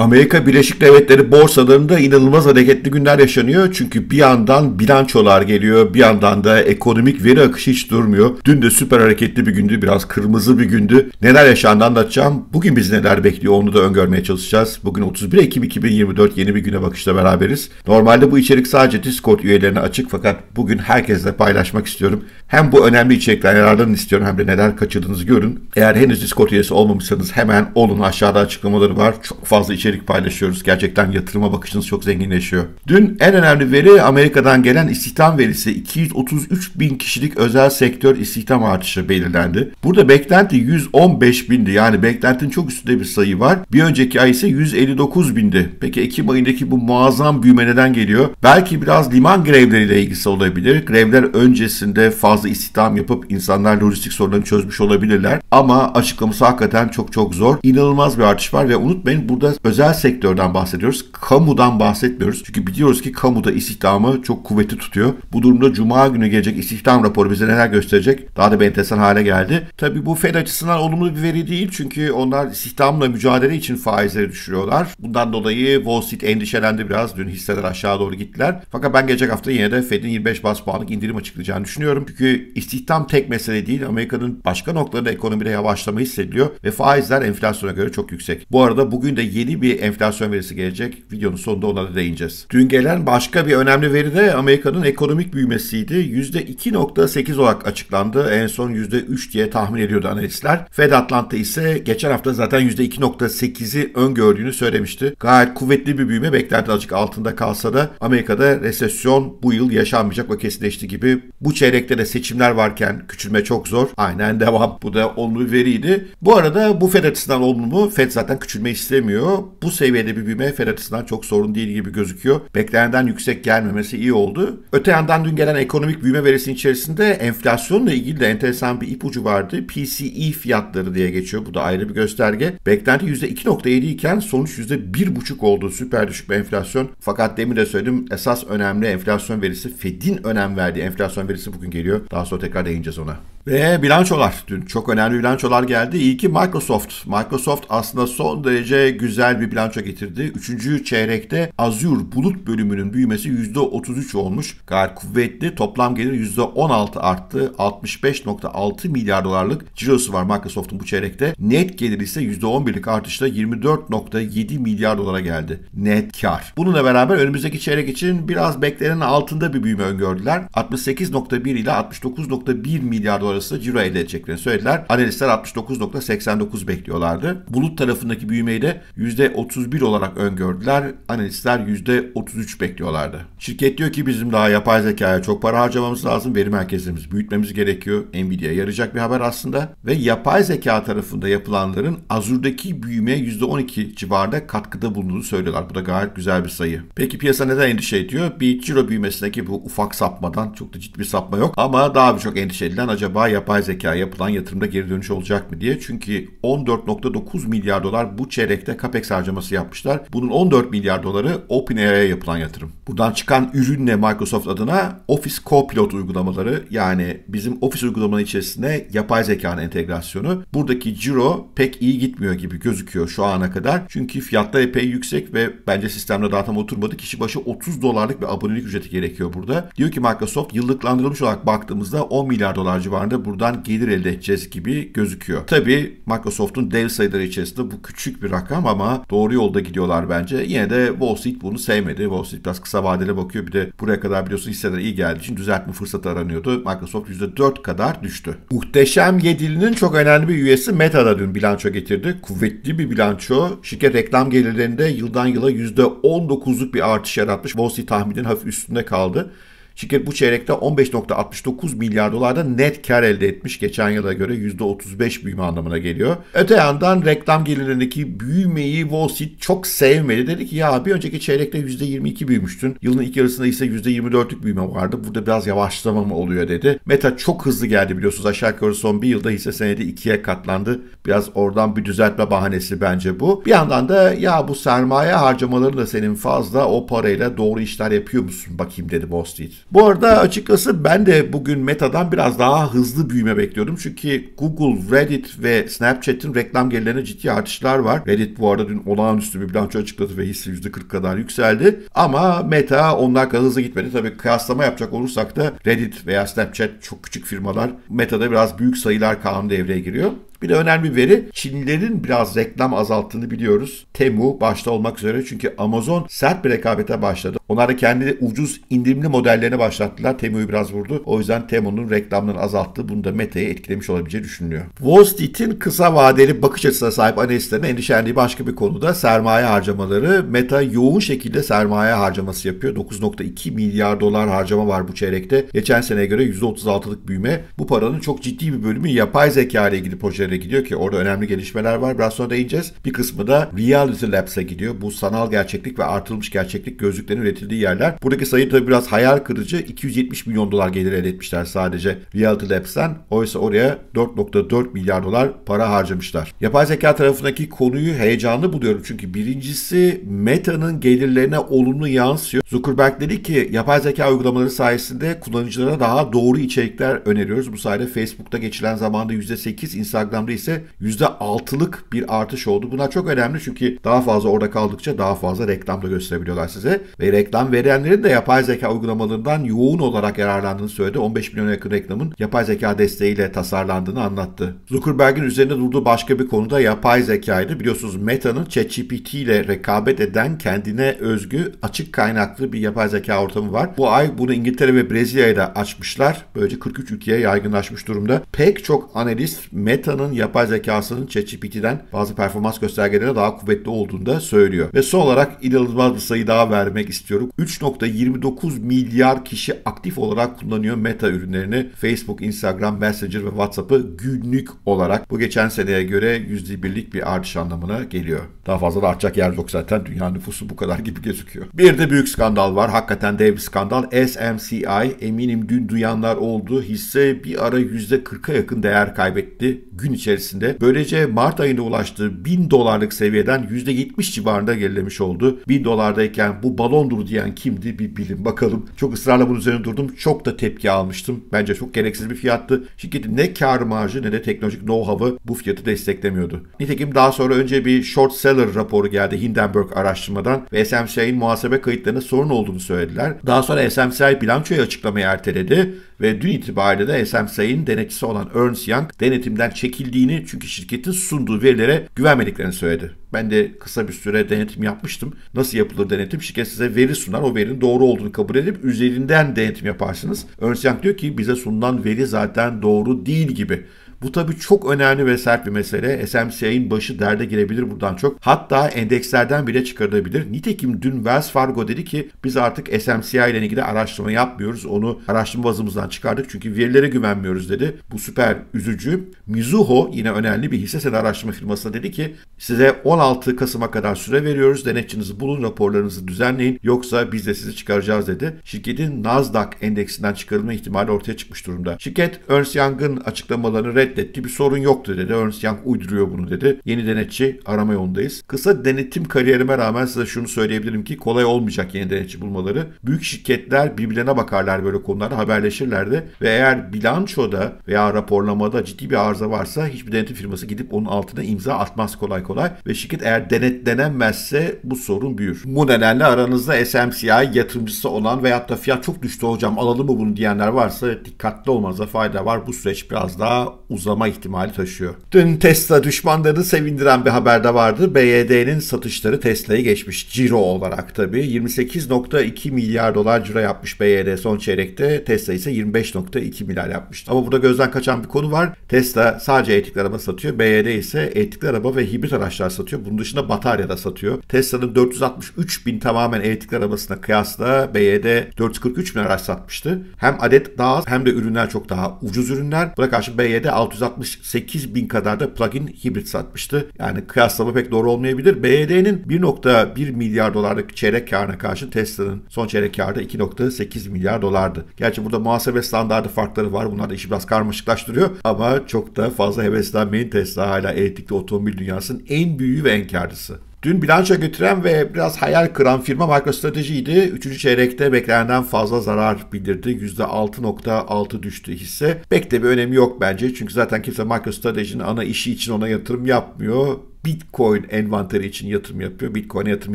Amerika Birleşik Devletleri borsalarında inanılmaz hareketli günler yaşanıyor. Çünkü bir yandan bilançolar geliyor, bir yandan da ekonomik veri akışı hiç durmuyor. Dün de süper hareketli bir gündü, biraz kırmızı bir gündü. Neler yaşandı anlatacağım. Bugün biz neler bekliyor onu da öngörmeye çalışacağız. Bugün 31 Ekim 2024 yeni bir güne bakışla beraberiz. Normalde bu içerik sadece Discord üyelerine açık fakat bugün herkesle paylaşmak istiyorum. Hem bu önemli içerikler yararlanın istiyorum hem de neler kaçırdığınızı görün. Eğer henüz Discord üyesi olmamışsanız hemen olun aşağıda açıklamaları var. Çok fazla içerik içerik paylaşıyoruz. Gerçekten yatırıma bakışınız çok zenginleşiyor. Dün en önemli veri Amerika'dan gelen istihdam verisi 233 bin kişilik özel sektör istihdam artışı belirlendi. Burada beklenti 115 bindi yani beklentinin çok üstünde bir sayı var. Bir önceki ay ise 159 bindi. Peki Ekim ayındaki bu muazzam büyüme neden geliyor? Belki biraz liman grevleriyle ilgisi olabilir. Grevler öncesinde fazla istihdam yapıp insanlar lojistik sorunlarını çözmüş olabilirler. Ama açıklaması hakikaten çok çok zor. İnanılmaz bir artış var ve unutmayın burada özel özel sektörden bahsediyoruz. Kamudan bahsetmiyoruz. Çünkü biliyoruz ki kamuda istihdamı çok kuvveti tutuyor. Bu durumda Cuma günü gelecek istihdam raporu bize neler gösterecek? Daha da bir enteresan hale geldi. Tabii bu Fed açısından olumlu bir veri değil. Çünkü onlar istihdamla mücadele için faizleri düşürüyorlar. Bundan dolayı Wall Street endişelendi biraz. Dün hisseler aşağı doğru gittiler. Fakat ben gelecek hafta yine de Fed'in 25 bas puanlık indirim açıklayacağını düşünüyorum. Çünkü istihdam tek mesele değil. Amerika'nın başka noktalarında ekonomide yavaşlama hissediliyor ve faizler enflasyona göre çok yüksek. Bu arada bugün de yeni bir bir enflasyon verisi gelecek. Videonun sonunda ona da değineceğiz. Dün gelen başka bir önemli veri de Amerika'nın ekonomik büyümesiydi. %2.8 olarak açıklandı. En son %3 diye tahmin ediyordu analistler. Fed Atlanta ise geçen hafta zaten %2.8'i öngördüğünü söylemişti. Gayet kuvvetli bir büyüme beklenti azıcık altında kalsa da Amerika'da resesyon bu yıl yaşanmayacak ve kesinleşti gibi. Bu çeyrekte de seçimler varken küçülme çok zor. Aynen devam. Bu da olumlu bir veriydi. Bu arada bu Fed açısından olumlu mu? Fed zaten küçülme istemiyor bu seviyede bir büyüme Fed açısından çok sorun değil gibi gözüküyor. Beklenenden yüksek gelmemesi iyi oldu. Öte yandan dün gelen ekonomik büyüme verisinin içerisinde enflasyonla ilgili de enteresan bir ipucu vardı. PCE fiyatları diye geçiyor. Bu da ayrı bir gösterge. Beklenti %2.7 iken sonuç %1.5 oldu. Süper düşük bir enflasyon. Fakat demin de söyledim esas önemli enflasyon verisi Fed'in önem verdiği enflasyon verisi bugün geliyor. Daha sonra tekrar değineceğiz ona. Ve bilançolar. Dün çok önemli bilançolar geldi. İyi ki Microsoft. Microsoft aslında son derece güzel bir bilanço getirdi. Üçüncü çeyrekte Azure bulut bölümünün büyümesi %33 olmuş. Gayet kuvvetli. Toplam gelir %16 arttı. 65.6 milyar dolarlık cirosu var Microsoft'un bu çeyrekte. Net gelir ise %11'lik artışla 24.7 milyar dolara geldi. Net kar. Bununla beraber önümüzdeki çeyrek için biraz beklenen altında bir büyüme öngördüler. 68.1 ile 69.1 milyar dolar arası ciro elde edeceklerini söylediler. Analistler 69.89 bekliyorlardı. Bulut tarafındaki büyümeyi de %31 olarak öngördüler. Analistler %33 bekliyorlardı. Şirket diyor ki bizim daha yapay zekaya çok para harcamamız lazım. Veri merkezlerimizi büyütmemiz gerekiyor. Nvidia'ya yarayacak bir haber aslında. Ve yapay zeka tarafında yapılanların Azure'deki büyümeye %12 civarında katkıda bulunduğunu söylüyorlar. Bu da gayet güzel bir sayı. Peki piyasa neden endişe ediyor? Bir ciro büyümesindeki bu ufak sapmadan çok da ciddi bir sapma yok. Ama daha birçok endişe edilen acaba acaba yapay zeka yapılan yatırımda geri dönüş olacak mı diye. Çünkü 14.9 milyar dolar bu çeyrekte CAPEX harcaması yapmışlar. Bunun 14 milyar doları OpenAI'ye yapılan yatırım. Buradan çıkan ürünle Microsoft adına Office Copilot uygulamaları yani bizim Office uygulamanın içerisinde yapay zekanın entegrasyonu. Buradaki ciro pek iyi gitmiyor gibi gözüküyor şu ana kadar. Çünkü fiyatta epey yüksek ve bence sistemde daha tam oturmadı. Kişi başı 30 dolarlık bir abonelik ücreti gerekiyor burada. Diyor ki Microsoft yıllıklandırılmış olarak baktığımızda 10 milyar dolar civarında da buradan gelir elde edeceğiz gibi gözüküyor. Tabi Microsoft'un dev sayıları içerisinde bu küçük bir rakam ama doğru yolda gidiyorlar bence. Yine de Wall Street bunu sevmedi. Wall Street biraz kısa vadeli bakıyor. Bir de buraya kadar biliyorsun hisseler iyi geldiği için düzeltme fırsatı aranıyordu. Microsoft %4 kadar düştü. Muhteşem Yedili'nin çok önemli bir üyesi Meta'da dün bilanço getirdi. Kuvvetli bir bilanço. Şirket reklam gelirlerinde yıldan yıla %19'luk bir artış yaratmış. Wall Street tahminin hafif üstünde kaldı. Şirket bu çeyrekte 15.69 milyar dolarda net kar elde etmiş. Geçen yıla göre %35 büyüme anlamına geliyor. Öte yandan reklam gelirlerindeki büyümeyi Wall Street çok sevmedi. Dedi ki ya bir önceki çeyrekte %22 büyümüştün. Yılın ilk yarısında ise %24'lük büyüme vardı. Burada biraz yavaşlama mı oluyor dedi. Meta çok hızlı geldi biliyorsunuz. Aşağı yukarı son bir yılda hisse senedi ikiye katlandı. Biraz oradan bir düzeltme bahanesi bence bu. Bir yandan da ya bu sermaye harcamaları da senin fazla o parayla doğru işler yapıyor musun bakayım dedi Wall Street. Bu arada açıkçası ben de bugün Meta'dan biraz daha hızlı büyüme bekliyordum. Çünkü Google, Reddit ve Snapchat'in reklam gelirlerine ciddi artışlar var. Reddit bu arada dün olağanüstü bir bilanço açıkladı ve hissi %40 kadar yükseldi. Ama Meta onlar kadar hızlı gitmedi. Tabii kıyaslama yapacak olursak da Reddit veya Snapchat çok küçük firmalar. Meta'da biraz büyük sayılar kanunu devreye giriyor. Bir de önemli bir veri Çinlilerin biraz reklam azalttığını biliyoruz. Temu başta olmak üzere çünkü Amazon sert bir rekabete başladı. Onlar da kendi ucuz indirimli modellerini başlattılar. Temu'yu biraz vurdu. O yüzden Temu'nun reklamlarını azalttı. Bunu da Meta'yı etkilemiş olabileceği düşünülüyor. Wall Street'in kısa vadeli bakış açısına sahip analistlerin endişelendiği başka bir konu da sermaye harcamaları. Meta yoğun şekilde sermaye harcaması yapıyor. 9.2 milyar dolar harcama var bu çeyrekte. Geçen seneye göre %36'lık büyüme. Bu paranın çok ciddi bir bölümü yapay zeka ile ilgili projeler öyle gidiyor ki orada önemli gelişmeler var. Biraz sonra değineceğiz. Bir kısmı da Reality Labs'e gidiyor. Bu sanal gerçeklik ve artırılmış gerçeklik gözlüklerinin üretildiği yerler. Buradaki sayı tabii biraz hayal kırıcı. 270 milyon dolar gelir elde etmişler sadece Reality Labs'ten. Oysa oraya 4.4 milyar dolar para harcamışlar. Yapay zeka tarafındaki konuyu heyecanlı buluyorum. Çünkü birincisi Meta'nın gelirlerine olumlu yansıyor. Zuckerberg dedi ki yapay zeka uygulamaları sayesinde kullanıcılara daha doğru içerikler öneriyoruz. Bu sayede Facebook'ta geçilen zamanda %8, Instagram rakamda ise %6'lık bir artış oldu. Bunlar çok önemli çünkü daha fazla orada kaldıkça daha fazla reklam da gösterebiliyorlar size. Ve reklam verenlerin de yapay zeka uygulamalarından yoğun olarak yararlandığını söyledi. 15 milyon yakın reklamın yapay zeka desteğiyle tasarlandığını anlattı. Zuckerberg'in üzerinde durduğu başka bir konuda yapay zekaydı. Biliyorsunuz Meta'nın ChatGPT ile rekabet eden kendine özgü açık kaynaklı bir yapay zeka ortamı var. Bu ay bunu İngiltere ve Brezilya'ya da açmışlar. Böylece 43 ülkeye yaygınlaşmış durumda. Pek çok analist Meta'nın Google'ın yapay zekasının ChatGPT'den bazı performans göstergeleri daha kuvvetli olduğunu da söylüyor. Ve son olarak inanılmaz bir sayı daha vermek istiyorum. 3.29 milyar kişi aktif olarak kullanıyor Meta ürünlerini. Facebook, Instagram, Messenger ve WhatsApp'ı günlük olarak. Bu geçen seneye göre %1'lik bir artış anlamına geliyor. Daha fazla da artacak yer yok zaten. Dünya nüfusu bu kadar gibi gözüküyor. Bir de büyük skandal var. Hakikaten dev bir skandal. SMCI eminim dün duyanlar oldu. Hisse bir ara %40'a yakın değer kaybetti. Gün içerisinde böylece Mart ayında ulaştığı 1000 dolarlık seviyeden %70 civarında gerilemiş oldu. 1000 dolardayken bu balondur diyen kimdi bir bilin bakalım. Çok ısrarla bunun üzerine durdum. Çok da tepki almıştım. Bence çok gereksiz bir fiyattı. Şirketin ne kar marjı ne de teknolojik know-how'ı bu fiyatı desteklemiyordu. Nitekim daha sonra önce bir short seller raporu geldi Hindenburg araştırmadan ve SMCI'nin muhasebe kayıtlarına sorun olduğunu söylediler. Daha sonra SMCI bilançoyu açıklamayı erteledi ve dün itibariyle de SMC'in denetçisi olan Ernst Young denetimden çekildiğini çünkü şirketin sunduğu verilere güvenmediklerini söyledi. Ben de kısa bir süre denetim yapmıştım. Nasıl yapılır denetim? Şirket size veri sunar. O verinin doğru olduğunu kabul edip üzerinden denetim yaparsınız. Ernst Young diyor ki bize sunulan veri zaten doğru değil gibi. Bu tabii çok önemli ve sert bir mesele. SMCA'nin başı derde girebilir buradan çok. Hatta endekslerden bile çıkarılabilir. Nitekim dün Wells Fargo dedi ki biz artık SMCA ile ilgili araştırma yapmıyoruz. Onu araştırma bazımızdan çıkardık çünkü verilere güvenmiyoruz dedi. Bu süper üzücü. Mizuho yine önemli bir hisse senedi araştırma firmasına dedi ki size 16 Kasım'a kadar süre veriyoruz. Denetçinizi bulun, raporlarınızı düzenleyin. Yoksa biz de sizi çıkaracağız dedi. Şirketin Nasdaq endeksinden çıkarılma ihtimali ortaya çıkmış durumda. Şirket Ernst Young'ın açıklamalarını red reddetti. Bir sorun yoktu dedi. Ernst Young uyduruyor bunu dedi. Yeni denetçi arama yoldayız. Kısa denetim kariyerime rağmen size şunu söyleyebilirim ki kolay olmayacak yeni denetçi bulmaları. Büyük şirketler birbirlerine bakarlar böyle konularda haberleşirler de ve eğer bilançoda veya raporlamada ciddi bir arıza varsa hiçbir denetim firması gidip onun altına imza atmaz kolay kolay ve şirket eğer denetlenemezse bu sorun büyür. Bu nedenle aranızda SMCI yatırımcısı olan veyahut da fiyat çok düştü hocam alalım mı bunu diyenler varsa dikkatli olmanıza fayda var. Bu süreç biraz daha uzun Uzama ihtimali taşıyor. Dün Tesla düşmanlarını sevindiren bir haber de vardı. BYD'nin satışları Tesla'yı geçmiş ciro olarak tabii. 28.2 milyar dolar ciro yapmış BYD son çeyrekte. Tesla ise 25.2 milyar yapmış. Ama burada gözden kaçan bir konu var. Tesla sadece elektrikli araba satıyor. BYD ise elektrikli araba ve hibrit araçlar satıyor. Bunun dışında batarya da satıyor. Tesla'nın 463 bin tamamen elektrikli arabasına kıyasla BYD 443 bin araç satmıştı. Hem adet daha az hem de ürünler çok daha ucuz ürünler. Buna karşı BYD 6 668 bin kadar da plug-in hibrit satmıştı. Yani kıyaslama pek doğru olmayabilir. BYD'nin e 1.1 milyar dolarlık çeyrek karına karşı Tesla'nın son çeyrek karı 2.8 milyar dolardı. Gerçi burada muhasebe standardı farkları var. Bunlar da işi biraz karmaşıklaştırıyor. Ama çok da fazla heveslenmeyin Tesla hala elektrikli otomobil dünyasının en büyüğü ve en karlısı. Dün bilanço götüren ve biraz hayal kıran firma MicroStrategy'ydi. Üçüncü çeyrekte beklenenden fazla zarar bildirdi. %6.6 düştü hisse. Pek de bir önemi yok bence. Çünkü zaten kimse MicroStrategy'nin ana işi için ona yatırım yapmıyor. Bitcoin envanteri için yatırım yapıyor. Bitcoin'e yatırım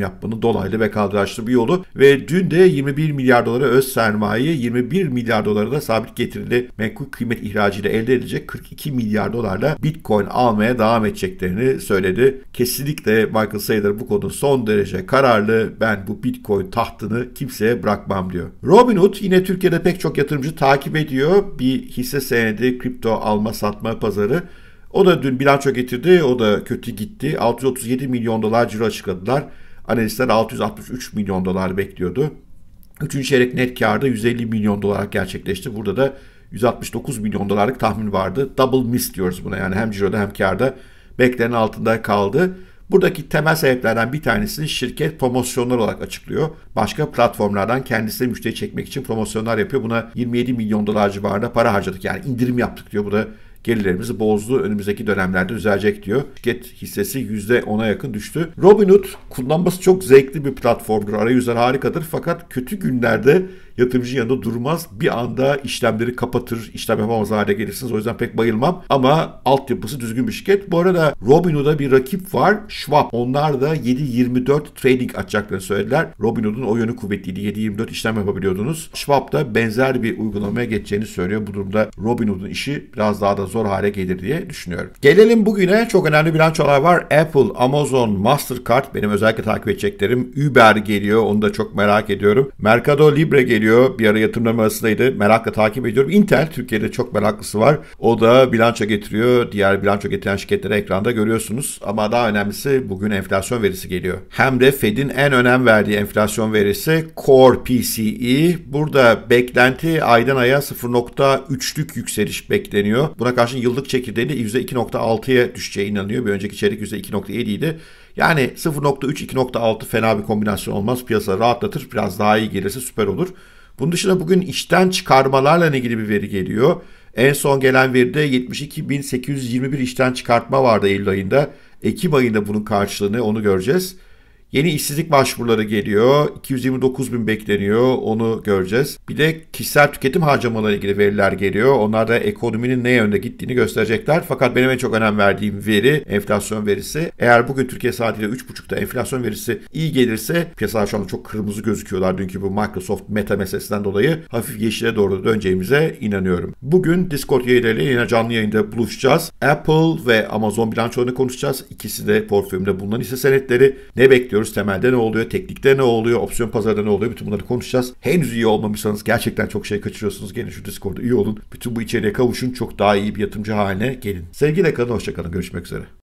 yapmanın dolaylı ve kaldıraçlı bir yolu ve dün de 21 milyar dolara öz sermaye 21 milyar dolara da sabit getirili menkul kıymet ihracıyla elde edilecek 42 milyar dolarla Bitcoin almaya devam edeceklerini söyledi. Kesinlikle Michael Saylor bu konu son derece kararlı. Ben bu Bitcoin tahtını kimseye bırakmam diyor. Robinhood yine Türkiye'de pek çok yatırımcı takip ediyor. Bir hisse senedi kripto alma satma pazarı o da dün bilanço getirdi. O da kötü gitti. 637 milyon dolar ciro açıkladılar. Analistler 663 milyon dolar bekliyordu. Üçüncü çeyrek net karda 150 milyon dolar gerçekleşti. Burada da 169 milyon dolarlık tahmin vardı. Double miss diyoruz buna yani hem ciroda hem karda beklenen altında kaldı. Buradaki temel sebeplerden bir tanesini şirket promosyonlar olarak açıklıyor. Başka platformlardan kendisine müşteri çekmek için promosyonlar yapıyor. Buna 27 milyon dolar civarında para harcadık yani indirim yaptık diyor. Bu da gelirlerimizi bozdu. Önümüzdeki dönemlerde düzelecek diyor. Şirket hissesi %10'a yakın düştü. Robinhood kullanması çok zevkli bir platformdur. Arayüzler harikadır fakat kötü günlerde yatırımcının yanında durmaz. Bir anda işlemleri kapatır, işlem yapamaz hale gelirsiniz. O yüzden pek bayılmam. Ama altyapısı düzgün bir şirket. Bu arada Robinhood'a bir rakip var. Schwab. Onlar da 7.24 trading açacaklarını söylediler. Robinhood'un o yönü kuvvetliydi. 7.24 işlem yapabiliyordunuz. Schwab da benzer bir uygulamaya geçeceğini söylüyor. Bu durumda Robinhood'un işi biraz daha da zor zor hale gelir diye düşünüyorum. Gelelim bugüne çok önemli bilançolar var. Apple, Amazon, Mastercard benim özellikle takip edeceklerim. Uber geliyor onu da çok merak ediyorum. Mercado Libre geliyor bir ara yatırımlarım arasındaydı. Merakla takip ediyorum. Intel Türkiye'de çok meraklısı var. O da bilanço getiriyor. Diğer bilanço getiren şirketleri ekranda görüyorsunuz. Ama daha önemlisi bugün enflasyon verisi geliyor. Hem de Fed'in en önem verdiği enflasyon verisi Core PCE. Burada beklenti aydan aya 0.3'lük yükseliş bekleniyor. Buna karşı TÜRTAŞ'ın yıllık çekirdeğinde %2.6'ya düşeceği inanıyor. Bir önceki çeyrek %2.7 idi. Yani 0.3-2.6 fena bir kombinasyon olmaz. Piyasa rahatlatır. Biraz daha iyi gelirse süper olur. Bunun dışında bugün işten çıkarmalarla ilgili bir veri geliyor. En son gelen veride 72.821 işten çıkartma vardı Eylül ayında. Ekim ayında bunun karşılığını onu göreceğiz. Yeni işsizlik başvuruları geliyor. 229 bin bekleniyor. Onu göreceğiz. Bir de kişisel tüketim harcamaları ilgili veriler geliyor. Onlar da ekonominin ne yönde gittiğini gösterecekler. Fakat benim en çok önem verdiğim veri enflasyon verisi. Eğer bugün Türkiye saatiyle 3.30'da enflasyon verisi iyi gelirse piyasalar şu anda çok kırmızı gözüküyorlar dünkü bu Microsoft Meta meselesinden dolayı hafif yeşile doğru döneceğimize inanıyorum. Bugün Discord yayınlarıyla yine canlı yayında buluşacağız. Apple ve Amazon bilançolarını konuşacağız. İkisi de portföyümde bulunan hisse senetleri. Ne bekliyor yapıyoruz? Temelde ne oluyor? Teknikte ne oluyor? Opsiyon pazarda ne oluyor? Bütün bunları konuşacağız. Henüz iyi olmamışsanız gerçekten çok şey kaçırıyorsunuz. Gelin şu Discord'da üye olun. Bütün bu içeriğe kavuşun. Çok daha iyi bir yatırımcı haline gelin. Sevgiyle kalın. Hoşçakalın. Görüşmek üzere.